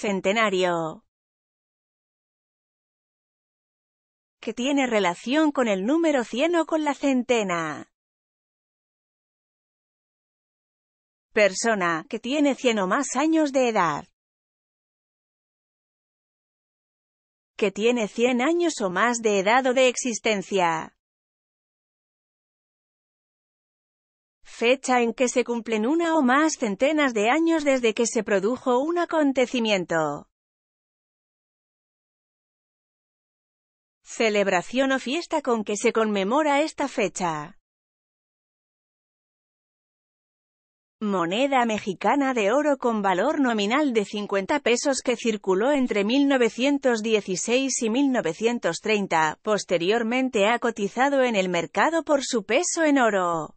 centenario que tiene relación con el número 100 o con la centena. Persona que tiene 100 o más años de edad. Que tiene 100 años o más de edad o de existencia. fecha en que se cumplen una o más centenas de años desde que se produjo un acontecimiento. Celebración o fiesta con que se conmemora esta fecha. moneda mexicana de oro con valor nominal de 50 pesos que circuló entre 1916 y 1930, posteriormente ha cotizado en el mercado por su peso en oro.